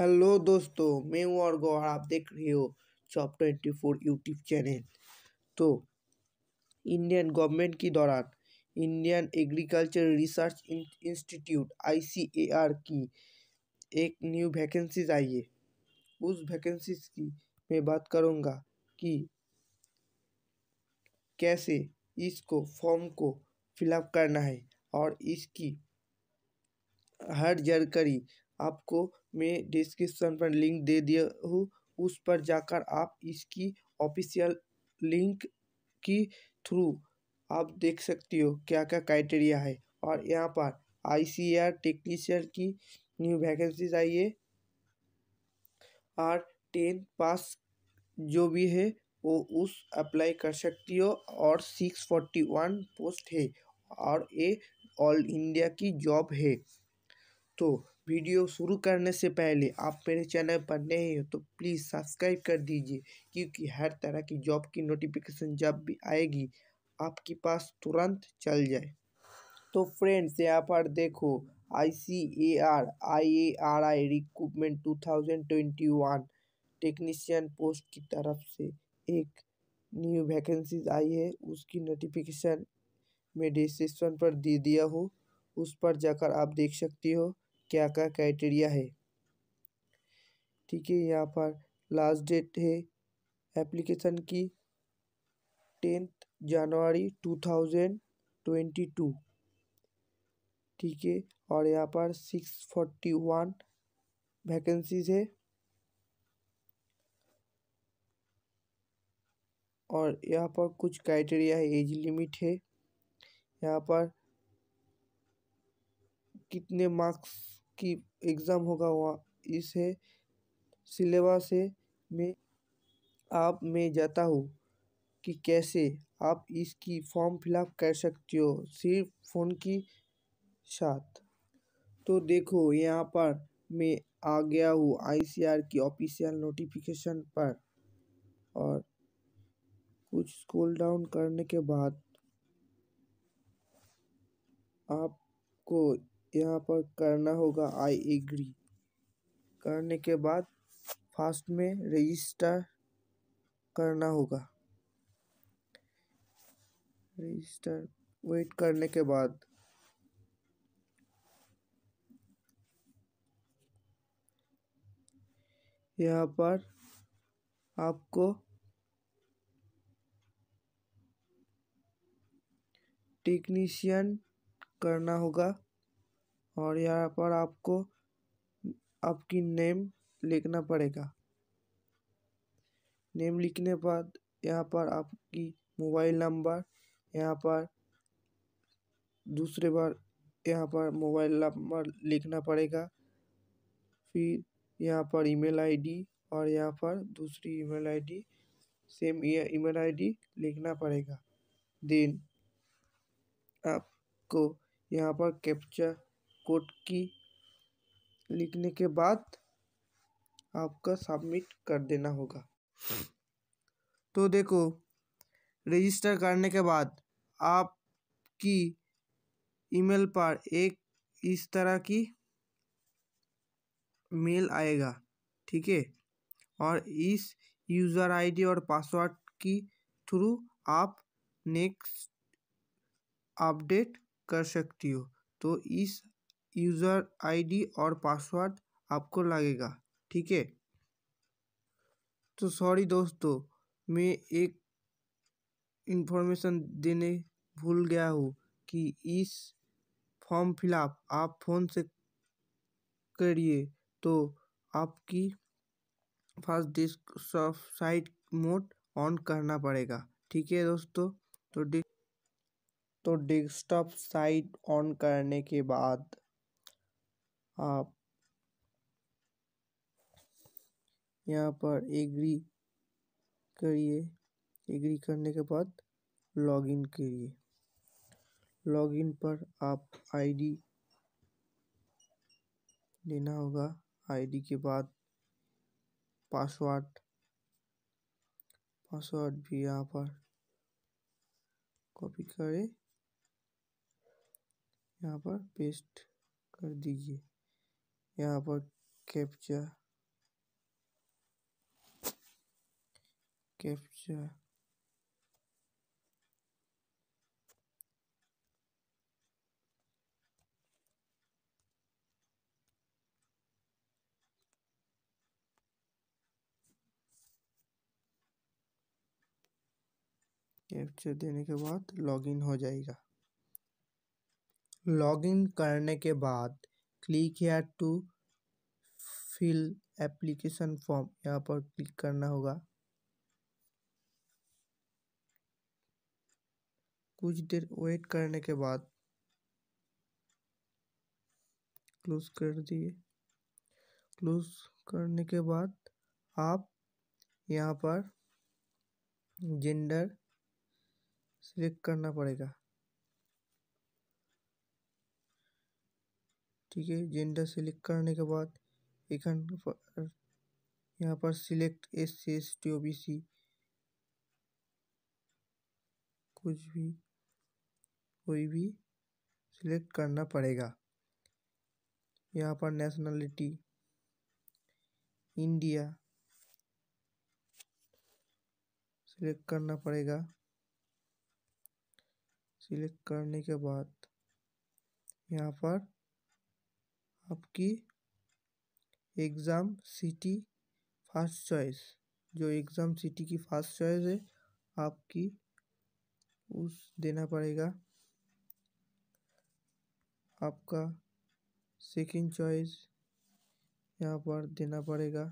hello दोस्तों मैं हूँ और गौर आप देख रहे हो चॉप ट्वेंटी फोर यूट्यूब चैनल तो इंडियन गवर्नमेंट के दौरान Indian agriculture research institute ICAR की एक न्यू वैकेंसीज आई है उस वैकेंसीज की मैं बात करूँगा कि कैसे इसको फॉर्म को फिलअप करना है और इसकी हर जानकारी आपको में डिस्क्रिप्शन पर लिंक दे दिया हूँ उस पर जाकर आप इसकी ऑफिशियल लिंक की थ्रू आप देख सकती हो क्या क्या क्राइटेरिया है और यहाँ पर आई टेक्नीशियन की न्यू वैकेंसीज आई है और टेन पास जो भी है वो उस अप्लाई कर सकती हो और सिक्स फोर्टी वन पोस्ट है और ये ऑल इंडिया की जॉब है तो वीडियो शुरू करने से पहले आप मेरे चैनल पर नए हो तो प्लीज़ सब्सक्राइब कर दीजिए क्योंकि हर तरह की जॉब की नोटिफिकेशन जब भी आएगी आपके पास तुरंत चल जाए तो फ्रेंड्स यहाँ पर देखो I C A R I A R I recruitment two thousand twenty one technician post की तरफ से एक न्यू वैकेंसीज आई है उसकी नोटिफिकेशन मैं डिस्क्रिप्शन पर दे दिया हूँ उस पर जाकर आप देख सकती हो क्या क्या क्राइटेरिया है ठीक है यहाँ पर लास्ट डेट है एप्लीकेशन की tenth January two thousand twenty two ठीक है और यहाँ पर सिक्स फोर्टी वन वैकेंसीज है और यहाँ पर कुछ क्राइटेरिया है एज लिमिट है यहाँ पर कितने मार्क्स की एग्ज़ाम होगा वहाँ इसे सिलेबस में आप में जाता हूँ कि कैसे आप इसकी फॉर्म फिलअप कर सकते हो सिर्फ फ़ोन की साथ तो देखो यहाँ पर मैं आ गया हूँ आईसीआर की ऑफिशियल नोटिफिकेशन पर और कुछ स्क्रॉल डाउन करने के बाद आपको यहाँ पर करना होगा आई एग्री करने के बाद फास्ट में रजिस्टर करना होगा रजिस्टर वेट करने के बाद यहाँ पर आपको टेक्नीशियन करना होगा और यहाँ पर आपको आपकी नेम लिखना पड़ेगा नेम लिखने बाद यहाँ पर आपकी मोबाइल नंबर यहाँ पर दूसरे बार यहाँ पर मोबाइल नंबर लिखना पड़ेगा फिर यहाँ पर ईमेल आईडी और यहाँ पर दूसरी email ID same email ID लिखना पड़ेगा देन आपको यहाँ पर कैप्चा कोड की लिखने के बाद आपका सबमिट कर देना होगा तो देखो रजिस्टर करने के बाद आपकी ईमेल पर एक इस तरह की मेल आएगा ठीक है और इस यूज़र आईडी और पासवर्ड की थ्रू आप नेक्स्ट अपडेट कर सकती हो तो इस यूज़र आईडी और पासवर्ड आपको लगेगा ठीक है तो सॉरी दोस्तों मैं एक इन्फॉर्मेशन देने भूल गया हूँ कि इस फॉर्म फिलअप आप फ़ोन से करिए तो आपकी first desktop site mode on करना पड़ेगा ठीक है दोस्तों तो डिस्क तो डेस्कटॉप साइट ऑन करने के बाद आप यहाँ पर एग्री करिए एग्री करने के बाद लॉगिन करिए लॉगिन पर आप आईडी लेना होगा आईडी के बाद पासवर्ड पासवर्ड भी यहाँ पर कॉपी करें यहाँ पर पेस्ट कर दीजिए यहाँ पर कैप्चा कैप्चा कैप्चर देने के बाद लॉगिन हो जाएगा लॉगिन करने के बाद click here to fill application form यहाँ पर क्लिक करना होगा कुछ देर वेट करने के बाद क्लोज कर दिए क्लोज करने के बाद आप यहाँ पर जेंडर सिलेक्ट करना पड़ेगा ठीक है जेंडर सिलेक्ट करने के बाद एखन यहाँ पर select S C S T O B C कुछ भी कोई भी सिलेक्ट करना पड़ेगा यहाँ पर नेशनलिटी इंडिया सिलेक्ट करना पड़ेगा सिलेक्ट करने के बाद यहाँ पर आपकी एग्ज़ाम सिटी फर्स्ट चॉइस जो एग्ज़ाम सिटी की फर्स्ट चॉइस है आपकी उस देना पड़ेगा आपका सेकंड चॉइस यहाँ पर देना पड़ेगा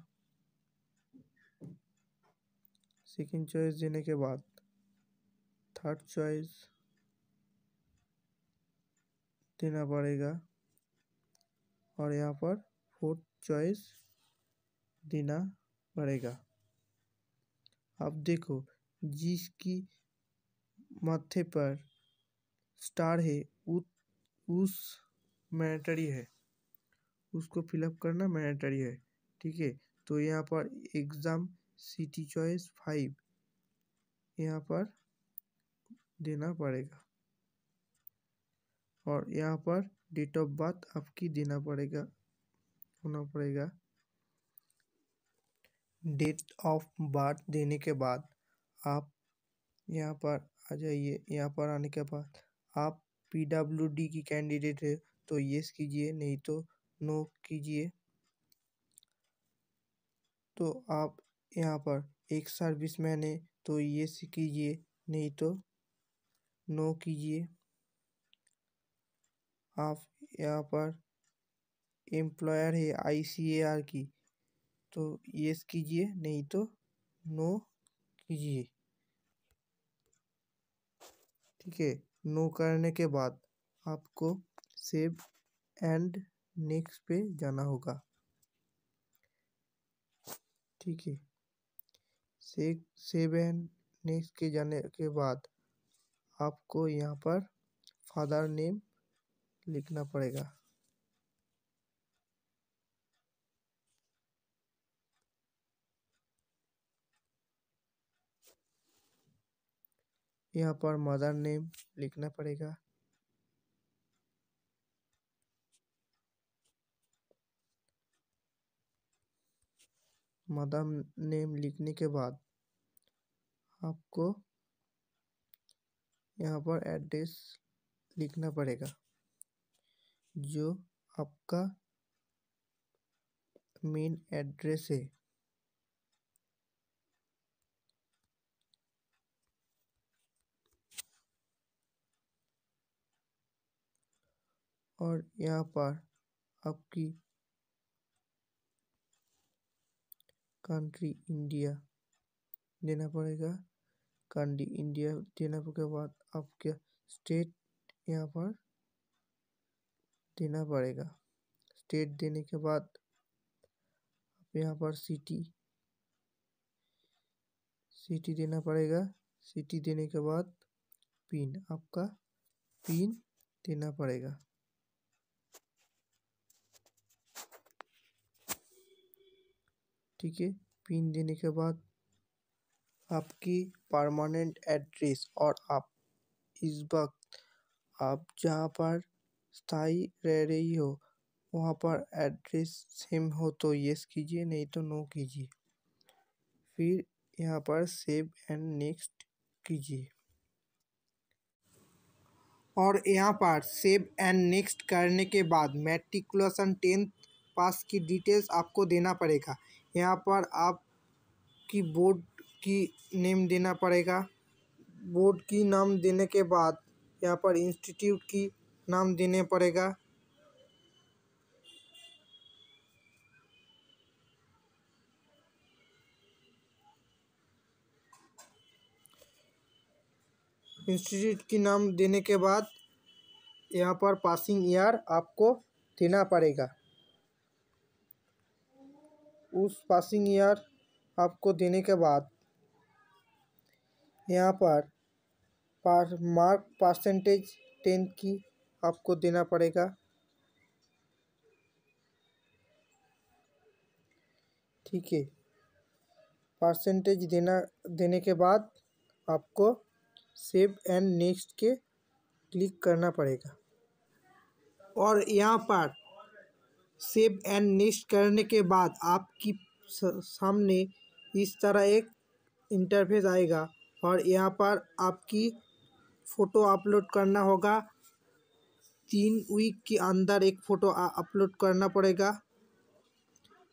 सेकंड चॉइस देने के बाद थर्ड चॉइस देना पड़ेगा और यहाँ पर फोर्थ चॉइस देना पड़ेगा अब देखो जिसकी माथे पर स्टार है उ, उस मैनेटरी है उसको फिलअप करना मैनेटरी है ठीक है तो यहाँ पर एग्ज़ाम सिटी चॉइस फाइव यहाँ पर देना पड़ेगा और यहाँ पर डेट ऑफ बर्थ आपकी देना पड़ेगा होना पड़ेगा डेट ऑफ बर्थ देने के बाद आप यहाँ पर आ जाइए यहाँ पर आने के बाद आप पी डब्ल्यू डी की कैंडिडेट है तो येस कीजिए नहीं तो नो कीजिए तो आप यहाँ पर एक सर्विस मैन है तो येस कीजिए नहीं तो नो कीजिए आप यहाँ पर एम्प्लॉयर है आईसीएआर की तो यस कीजिए नहीं तो नो कीजिए ठीक है नो करने के बाद आपको सेव एंड नेक्स्ट पे जाना होगा ठीक है से सेव एंड नेक्स्ट के जाने के बाद आपको यहाँ पर फादर नेम लिखना पड़ेगा यहाँ पर मदर नेम लिखना पड़ेगा मदर नेम लिखने के बाद आपको यहाँ पर एड्रेस लिखना पड़ेगा जो आपका मेन एड्रेस है और यहाँ पर आपकी कंट्री इंडिया देना पड़ेगा कंट्री इंडिया देना के बाद आपका स्टेट यहाँ पर देना पड़ेगा स्टेट देने के बाद यहाँ पर सिटी सिटी देना पड़ेगा सिटी देने के बाद पिन आपका पिन देना पड़ेगा ठीक है पिन देने के बाद आपकी परमानेंट एड्रेस और आप इस वक्त आप जहाँ पर स्थाई रह रही हो वहाँ पर एड्रेस सेम हो तो यस कीजिए नहीं तो नो कीजिए फिर यहाँ पर सेव एंड नेक्स्ट कीजिए और यहाँ पर सेव एंड नेक्स्ट करने के बाद मेट्रिकुलेशन टेंथ पास की डिटेल्स आपको देना पड़ेगा यहाँ पर आप की बोर्ड की नेम देना पड़ेगा बोर्ड की नाम देने के बाद यहाँ पर इंस्टीट्यूट की नाम देने पड़ेगा इंस्टीट्यूट की नाम देने के बाद यहाँ पर पासिंग ईयर आपको देना पड़ेगा उस पासिंग ईयर आपको देने के बाद यहाँ पर मार्क परसेंटेज टेन की आपको देना पड़ेगा ठीक है परसेंटेज देना देने के बाद आपको सेव एंड नेक्स्ट के क्लिक करना पड़ेगा और यहाँ पर सेव एंड नेक्स्ट करने के बाद आपकी सामने इस तरह एक इंटरफेस आएगा और यहाँ पर आपकी फ़ोटो अपलोड करना होगा तीन वीक के अंदर एक फ़ोटो अपलोड करना पड़ेगा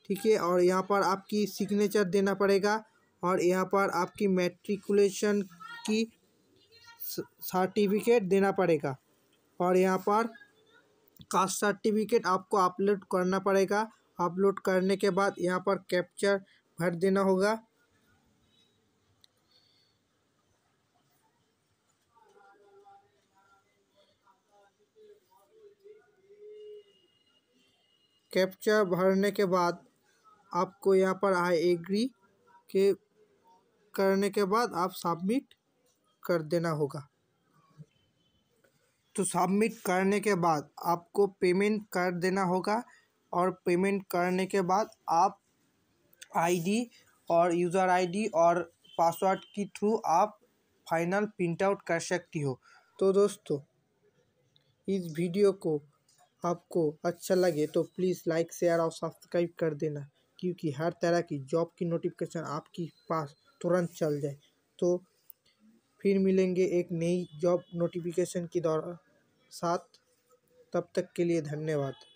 ठीक है और यहाँ पर आपकी सिग्नेचर देना पड़ेगा और यहाँ पर आपकी मैट्रिकुलेशन की सर्टिफिकेट देना पड़ेगा और यहाँ पर कास्ट सर्टिफिकेट आपको अपलोड करना पड़ेगा अपलोड करने के बाद यहाँ पर कैप्चर भर देना होगा कैप्चा भरने के बाद आपको यहाँ पर आई एग्री के करने के बाद आप सबमिट कर देना होगा तो सबमिट करने के बाद आपको पेमेंट कर देना होगा और पेमेंट करने के बाद आप आईडी और यूज़र आईडी और पासवर्ड के थ्रू आप फाइनल प्रिंट आउट कर सकती हो तो दोस्तों इस वीडियो को आपको अच्छा लगे तो प्लीज़ लाइक शेयर और सब्सक्राइब कर देना क्योंकि हर तरह की जॉब की नोटिफिकेशन आपके पास तुरंत चल जाए तो फिर मिलेंगे एक नई जॉब नोटिफिकेशन के दौरान साथ तब तक के लिए धन्यवाद